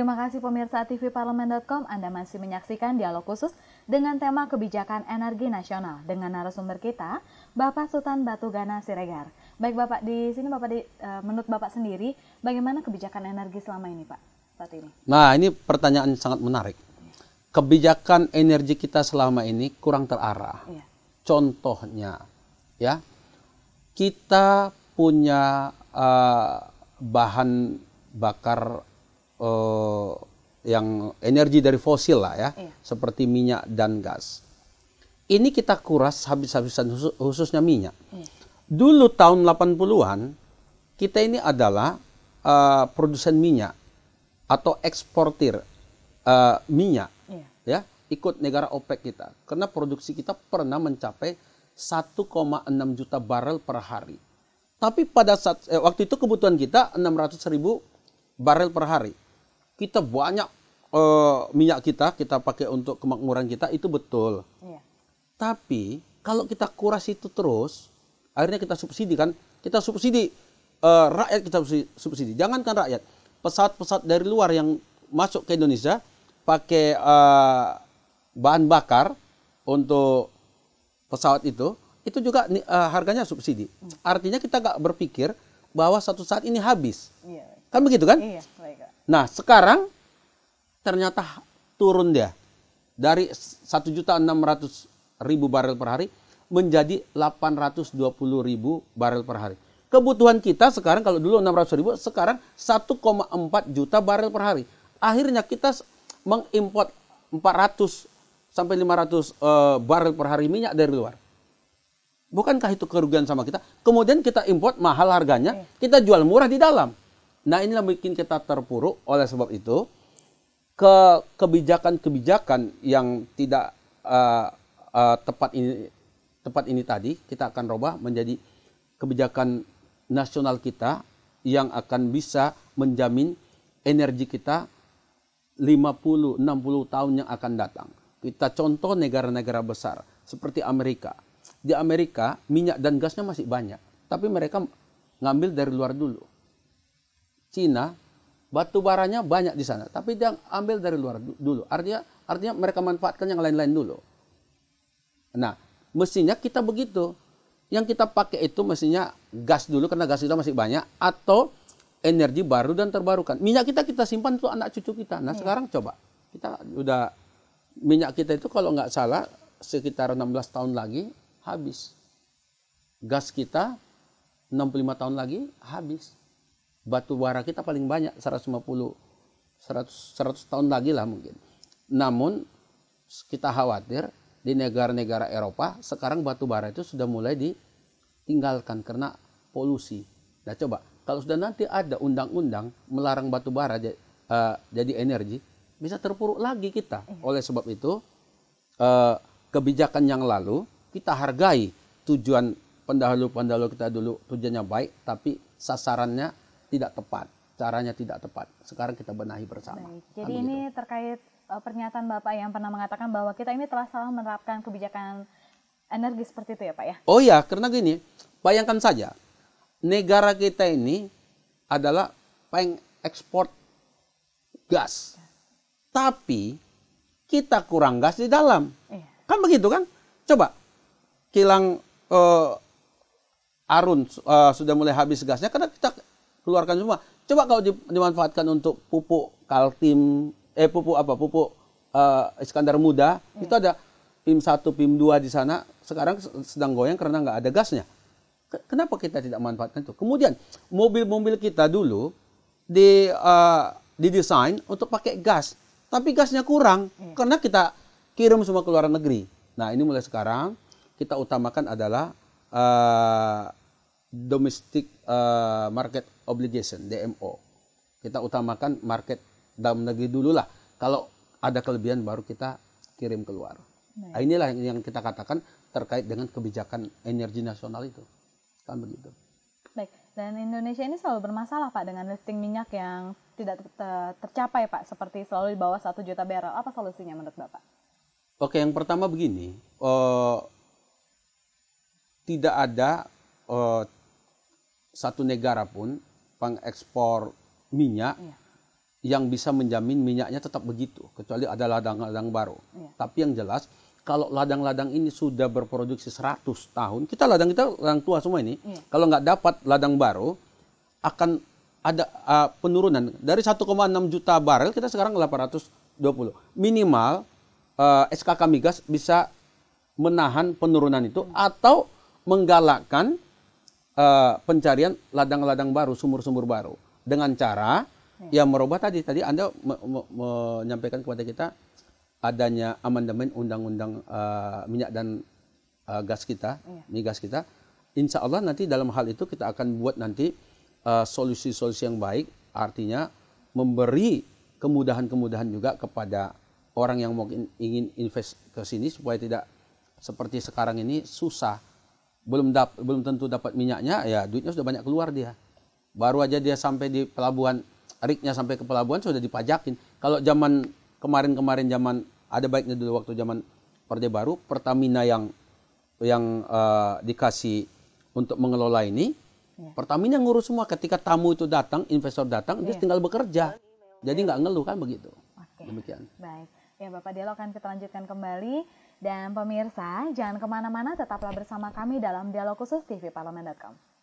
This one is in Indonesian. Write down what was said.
Terima kasih pemirsa TV Parlemen.com. Anda masih menyaksikan dialog khusus dengan tema kebijakan energi nasional dengan narasumber kita, Bapak Sultan Batugana Siregar. Baik Bapak, di sini Bapak di, e, menurut Bapak sendiri, bagaimana kebijakan energi selama ini Pak? Saat ini. Nah ini pertanyaan sangat menarik. Kebijakan energi kita selama ini kurang terarah. Iya. Contohnya, ya kita punya uh, bahan bakar eh, yang energi dari fosil lah ya, iya. seperti minyak dan gas. Ini kita kuras habis-habisan khususnya minyak. Iya. Dulu tahun 80-an kita ini adalah uh, produsen minyak atau eksportir uh, minyak iya. ya, ikut negara OPEC kita. Karena produksi kita pernah mencapai 1,6 juta barel per hari. Tapi pada saat eh, waktu itu kebutuhan kita 600 ribu barel per hari kita banyak uh, minyak kita kita pakai untuk kemakmuran kita itu betul. Iya. Tapi kalau kita kuras itu terus, akhirnya kita subsidi kan? Kita subsidi uh, rakyat kita subsidi. Jangankan rakyat, pesawat-pesawat dari luar yang masuk ke Indonesia pakai uh, bahan bakar untuk pesawat itu, itu juga uh, harganya subsidi. Hmm. Artinya kita nggak berpikir bahwa satu saat ini habis. Iya. Kan begitu kan? Iya. Baik. Nah, sekarang ternyata turun dia dari 1.600.000 barel per hari menjadi 820.000 barel per hari. Kebutuhan kita sekarang kalau dulu 600.000, sekarang 1,4 juta barel per hari. Akhirnya kita mengimpor 400 sampai 500 uh, eh, barel per hari minyak dari luar. Bukankah itu kerugian sama kita? Kemudian kita import mahal harganya, iya. kita jual murah di dalam. Nah inilah bikin kita terpuruk oleh sebab itu ke kebijakan-kebijakan yang tidak uh, uh, tepat ini tepat ini tadi kita akan rubah menjadi kebijakan nasional kita yang akan bisa menjamin energi kita 50 60 tahun yang akan datang. Kita contoh negara-negara besar seperti Amerika. Di Amerika minyak dan gasnya masih banyak, tapi mereka ngambil dari luar dulu. Cina batu baranya banyak di sana, tapi dia ambil dari luar dulu. Artinya artinya mereka manfaatkan yang lain-lain dulu. Nah, mestinya kita begitu. Yang kita pakai itu mestinya gas dulu karena gas kita masih banyak atau energi baru dan terbarukan. Minyak kita kita simpan untuk anak cucu kita. Nah, hmm. sekarang coba kita udah minyak kita itu kalau nggak salah sekitar 16 tahun lagi habis. Gas kita 65 tahun lagi habis batu bara kita paling banyak 150 100 100 tahun lagi lah mungkin. Namun kita khawatir di negara-negara Eropa sekarang batu bara itu sudah mulai ditinggalkan karena polusi. Nah coba kalau sudah nanti ada undang-undang melarang batu bara uh, jadi energi bisa terpuruk lagi kita. Eh. Oleh sebab itu uh, kebijakan yang lalu kita hargai tujuan pendahulu-pendahulu kita dulu tujuannya baik tapi sasarannya tidak tepat, caranya tidak tepat. Sekarang kita benahi bersama. Baik. Kan jadi Amin ini gitu. terkait e, pernyataan Bapak yang pernah mengatakan bahwa kita ini telah salah menerapkan kebijakan energi seperti itu ya Pak ya? Oh ya, karena gini, bayangkan saja, negara kita ini adalah ekspor gas. Tapi kita kurang gas di dalam. Iya. Kan begitu kan? Coba kilang uh, Arun uh, sudah mulai habis gasnya karena kita keluarkan semua. Coba kalau dimanfaatkan untuk pupuk Kaltim, eh pupuk apa? Pupuk uh, Iskandar Muda, hmm. itu ada PIM 1, PIM 2 di sana, sekarang sedang goyang karena nggak ada gasnya. Kenapa kita tidak manfaatkan itu? Kemudian, mobil-mobil kita dulu di uh, didesain untuk pakai gas, tapi gasnya kurang hmm. karena kita kirim semua ke luar negeri. Nah, ini mulai sekarang kita utamakan adalah uh, domestic uh, market obligation DMO. Kita utamakan market dalam negeri dulu lah. Kalau ada kelebihan baru kita kirim keluar. Nah, inilah yang, kita katakan terkait dengan kebijakan energi nasional itu. Kan begitu. Baik. Dan Indonesia ini selalu bermasalah Pak dengan lifting minyak yang tidak ter ter tercapai Pak seperti selalu di bawah 1 juta barrel. Apa solusinya menurut Bapak? Oke, yang pertama begini, uh, tidak ada uh, satu negara pun pengekspor minyak yeah. yang bisa menjamin minyaknya tetap begitu, kecuali ada ladang-ladang baru. Yeah. Tapi yang jelas kalau ladang-ladang ini sudah berproduksi 100 tahun, kita ladang kita ladang tua semua ini, Yeah. kalau nggak dapat ladang baru akan ada uh, penurunan dari 1,6 juta barel kita sekarang 820 minimal uh, ah, SKK migas bisa menahan penurunan itu hmm. atau menggalakkan Eh, pencarian ladang-ladang baru, sumur-sumur baru dengan cara ya. yang merubah tadi tadi Anda me me menyampaikan kepada kita adanya amandemen undang-undang uh, minyak dan uh, gas kita, iya. migas kita. Insya Allah nanti dalam hal itu kita akan buat nanti solusi-solusi uh, yang baik, artinya memberi kemudahan-kemudahan juga kepada orang yang mungkin ingin invest ke sini supaya tidak seperti sekarang ini susah belum dap, belum tentu dapat minyaknya ya duitnya sudah banyak keluar dia baru aja dia sampai di pelabuhan riknya sampai ke pelabuhan sudah dipajakin kalau zaman kemarin-kemarin zaman ada baiknya dulu waktu zaman Orde Baru Pertamina yang yang uh, dikasih untuk mengelola ini ya. Pertamina ngurus semua ketika tamu itu datang investor datang ya. dia iya. tinggal bekerja jadi nggak ngeluh kan begitu Oke. demikian baik ya Bapak Dialog akan kita lanjutkan kembali dan pemirsa, jangan kemana-mana, tetaplah bersama kami dalam dialog khusus TV Parlemen.com.